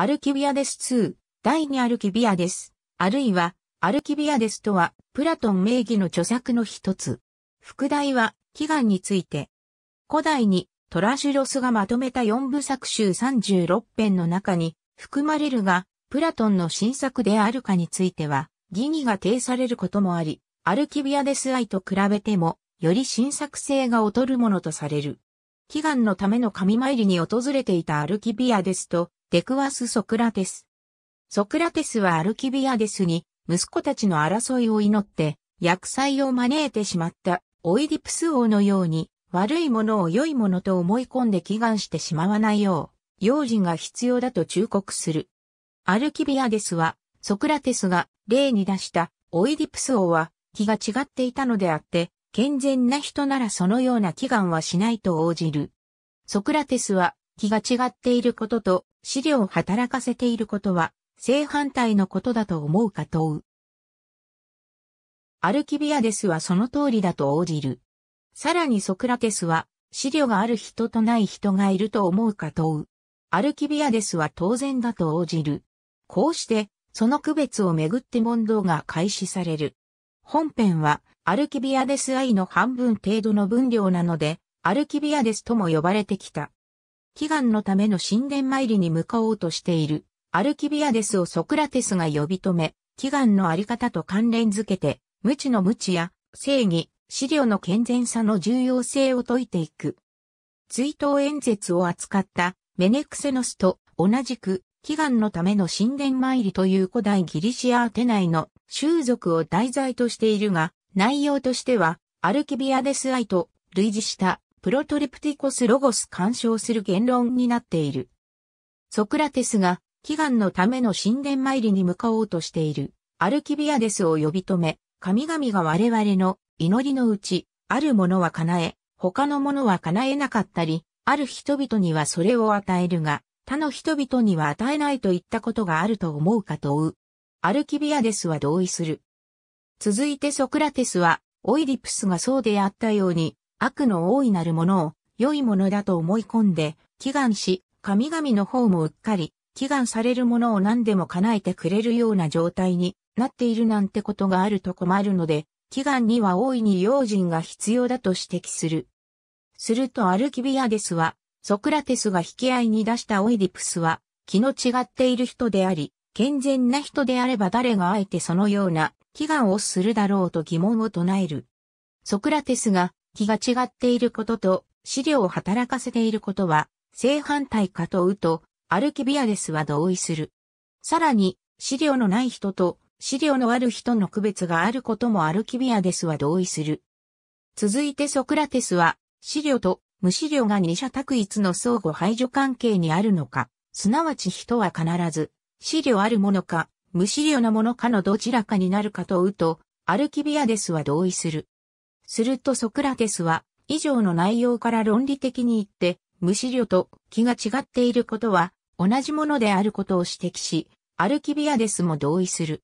アルキビアデス2、第2アルキビアデス、あるいは、アルキビアデスとは、プラトン名義の著作の一つ。副題は、祈願について。古代に、トラシュロスがまとめた4部作集36編の中に、含まれるが、プラトンの新作であるかについては、疑義が呈されることもあり、アルキビアデス愛と比べても、より新作性が劣るものとされる。祈願のための神参りに訪れていたアルキビアデスと、デクワス・ソクラテス。ソクラテスはアルキビアデスに、息子たちの争いを祈って、薬剤を招いてしまったオイディプス王のように、悪いものを良いものと思い込んで祈願してしまわないよう、用心が必要だと忠告する。アルキビアデスは、ソクラテスが例に出したオイディプス王は、気が違っていたのであって、健全な人ならそのような祈願はしないと応じる。ソクラテスは気が違っていることと、資料を働かせていることは、正反対のことだと思うか問う。アルキビアデスはその通りだと応じる。さらにソクラテスは、資料がある人とない人がいると思うか問う。アルキビアデスは当然だと応じる。こうして、その区別をめぐって問答が開始される。本編は、アルキビアデス愛の半分程度の分量なので、アルキビアデスとも呼ばれてきた。祈願のための神殿参りに向かおうとしている、アルキビアデスをソクラテスが呼び止め、祈願のあり方と関連づけて、無知の無知や、正義、資料の健全さの重要性を説いていく。追悼演説を扱ったメネクセノスと同じく祈願のための神殿参りという古代ギリシアアテナイの習俗を題材としているが、内容としてはアルキビアデス愛と類似したプロトリプティコスロゴス干渉する言論になっている。ソクラテスが祈願のための神殿参りに向かおうとしているアルキビアデスを呼び止め、神々が我々の祈りのうち、あるものは叶え、他のものは叶えなかったり、ある人々にはそれを与えるが、他の人々には与えないといったことがあると思うか問う。アルキビアデスは同意する。続いてソクラテスは、オイディプスがそうであったように、悪の大いなるものを良いものだと思い込んで、祈願し、神々の方もうっかり、祈願されるものを何でも叶えてくれるような状態になっているなんてことがあると困るので、祈願には大いに用心が必要だと指摘する。するとアルキビアデスは、ソクラテスが引き合いに出したオイディプスは、気の違っている人であり、健全な人であれば誰があえてそのような祈願をするだろうと疑問を唱える。ソクラテスが気が違っていることと、資料を働かせていることは、正反対かとうと、アルキビアデスは同意する。さらに、資料のない人と、資料のある人の区別があることもアルキビアデスは同意する。続いてソクラテスは、資料と無資料が二者択一の相互排除関係にあるのか、すなわち人は必ず、資料あるものか、無資料のものかのどちらかになるかとうと、アルキビアデスは同意する。するとソクラテスは、以上の内容から論理的に言って、無思慮と気が違っていることは、同じものであることを指摘し、アルキビアデスも同意する。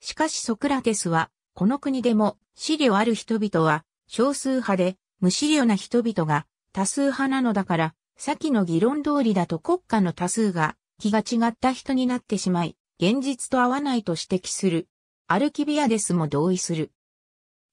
しかしソクラテスは、この国でも、資料ある人々は、少数派で、無資料な人々が、多数派なのだから、先の議論通りだと国家の多数が、気が違った人になってしまい、現実と合わないと指摘する。アルキビアデスも同意する。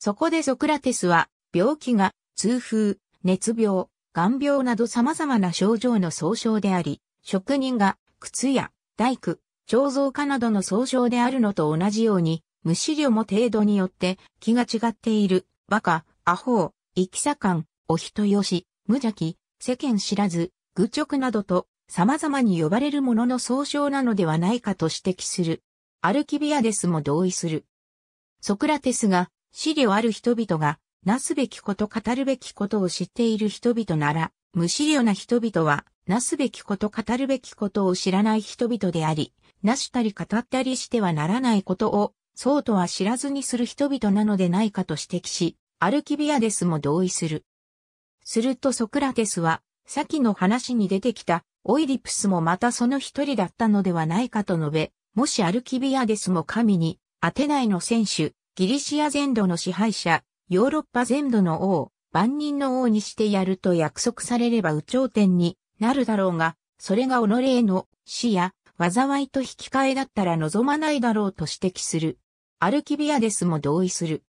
そこでソクラテスは、病気が、痛風、熱病、眼病など様々な症状の総称であり、職人が、靴や、大工、彫像家などの総称であるのと同じように、無視量も程度によって気が違っている、馬鹿、アホ生き左ん、お人よし、無邪気、世間知らず、愚直などと様々に呼ばれるものの総称なのではないかと指摘する。アルキビアデスも同意する。ソクラテスが資料ある人々が、なすべきこと語るべきことを知っている人々なら、無資料な人々は、なすべきこと語るべきことを知らない人々であり、なしたり語ったりしてはならないことを、そうとは知らずにする人々なのでないかと指摘し、アルキビアデスも同意する。するとソクラテスは、先の話に出てきたオイディプスもまたその一人だったのではないかと述べ、もしアルキビアデスも神に、アテナイの選手、ギリシア全土の支配者、ヨーロッパ全土の王、万人の王にしてやると約束されれば有頂天になるだろうが、それが己への死や災いと引き換えだったら望まないだろうと指摘する。アルキビアデスも同意する。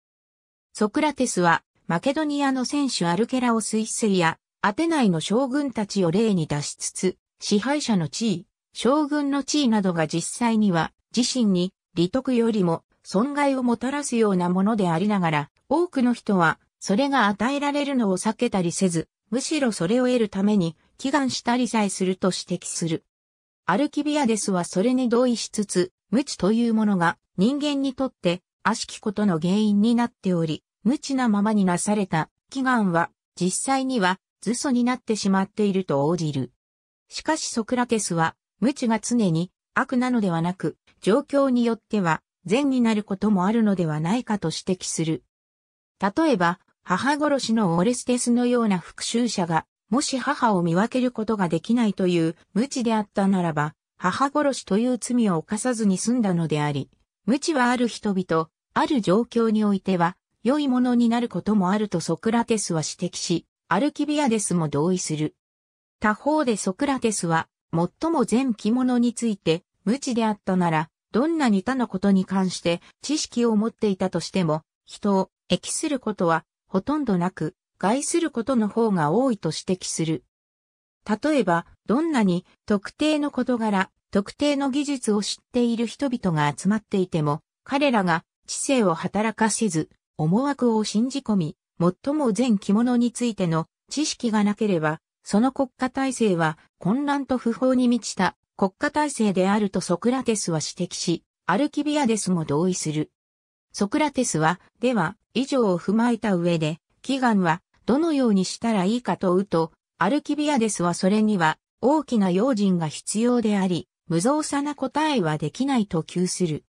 ソクラテスは、マケドニアの選手アルケラオス一や、アテナイの将軍たちを例に出しつつ、支配者の地位、将軍の地位などが実際には、自身に、利得よりも、損害をもたらすようなものでありながら、多くの人は、それが与えられるのを避けたりせず、むしろそれを得るために、祈願したりさえすると指摘する。アルキビアデスはそれに同意しつつ、無知というものが人間にとって悪しきことの原因になっており、無知なままになされた祈願は実際には図素になってしまっていると応じる。しかしソクラテスは無知が常に悪なのではなく、状況によっては善になることもあるのではないかと指摘する。例えば、母殺しのオレステスのような復讐者が、もし母を見分けることができないという無知であったならば、母殺しという罪を犯さずに済んだのであり、無知はある人々、ある状況においては、良いものになることもあるとソクラテスは指摘し、アルキビアデスも同意する。他方でソクラテスは、最も善着物について、無知であったなら、どんなに他のことに関して知識を持っていたとしても、人を益することはほとんどなく、害することの方が多いと指摘する。例えば、どんなに特定の事柄、特定の技術を知っている人々が集まっていても、彼らが知性を働かせず、思惑を信じ込み、最も全着物についての知識がなければ、その国家体制は混乱と不法に満ちた国家体制であるとソクラテスは指摘し、アルキビアデスも同意する。ソクラテスは、では、以上を踏まえた上で、祈願は、どのようにしたらいいか問うと、アルキビアデスはそれには、大きな用心が必要であり、無造作な答えはできないと求する。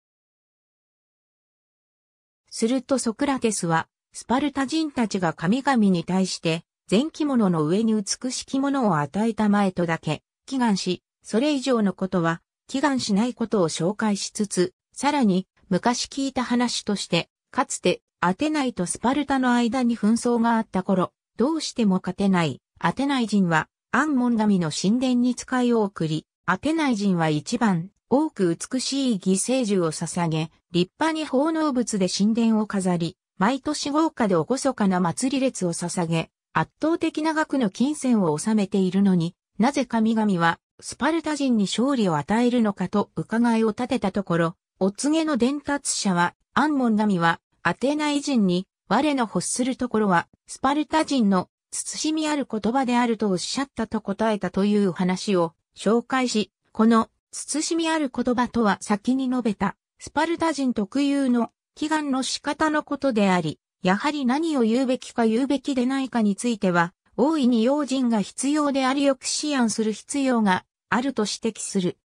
するとソクラテスは、スパルタ人たちが神々に対して、前着物の上に美しきものを与えたまえとだけ、祈願し、それ以上のことは、祈願しないことを紹介しつつ、さらに、昔聞いた話として、かつて、アテナイとスパルタの間に紛争があった頃、どうしても勝てない、アテナイ人は、アンモン神の神殿に使いを送り、アテナイ人は一番、多く美しい犠牲獣を捧げ、立派に奉納物で神殿を飾り、毎年豪華で厳かな祭り列を捧げ、圧倒的な額の金銭を収めているのに、なぜ神々はスパルタ人に勝利を与えるのかと伺いを立てたところ、お告げの伝達者は、アンモンナミは、アテナイ人に、我の欲するところは、スパルタ人の、慎みある言葉であるとおっしゃったと答えたという話を紹介し、この、慎みある言葉とは先に述べた、スパルタ人特有の、祈願の仕方のことであり、やはり何を言うべきか言うべきでないかについては、大いに用心が必要であり抑止案する必要があると指摘する。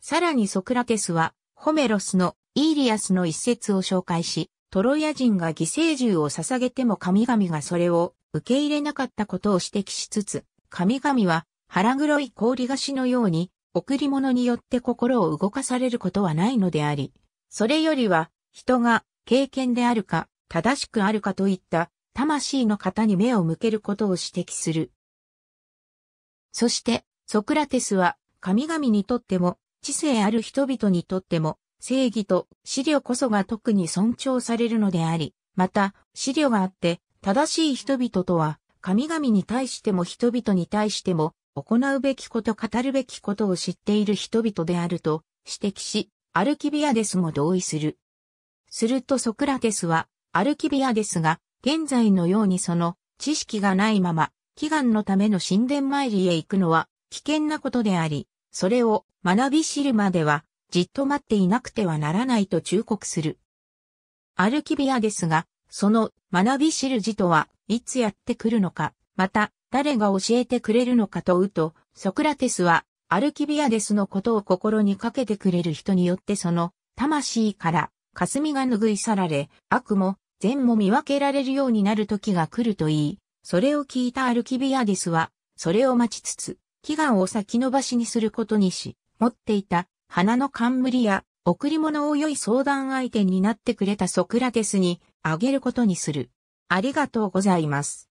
さらにソクラテスは、ホメロスのイーリアスの一節を紹介し、トロイア人が犠牲獣を捧げても神々がそれを受け入れなかったことを指摘しつつ、神々は腹黒い氷菓子のように、贈り物によって心を動かされることはないのであり、それよりは、人が経験であるか、正しくあるかといった魂の方に目を向けることを指摘する。そして、ソクラテスは、神々にとっても、知性ある人々にとっても、正義と資料こそが特に尊重されるのであり、また、資料があって、正しい人々とは、神々に対しても人々に対しても、行うべきこと語るべきことを知っている人々であると指摘し、アルキビアデスも同意する。するとソクラテスは、アルキビアデスが現在のようにその知識がないまま、祈願のための神殿参りへ行くのは危険なことであり、それを学び知るまではじっと待っていなくてはならないと忠告する。アルキビアですが、その学び知る字とはいつやってくるのか、また誰が教えてくれるのかと問うと、ソクラテスはアルキビアデスのことを心にかけてくれる人によってその魂から霞が拭い去られ、悪も善も見分けられるようになる時が来るといい、それを聞いたアルキビアディスは、それを待ちつつ、祈願を先延ばしにすることにし、持っていた花の冠や贈り物を良い相談相手になってくれたソクラテスにあげることにする。ありがとうございます。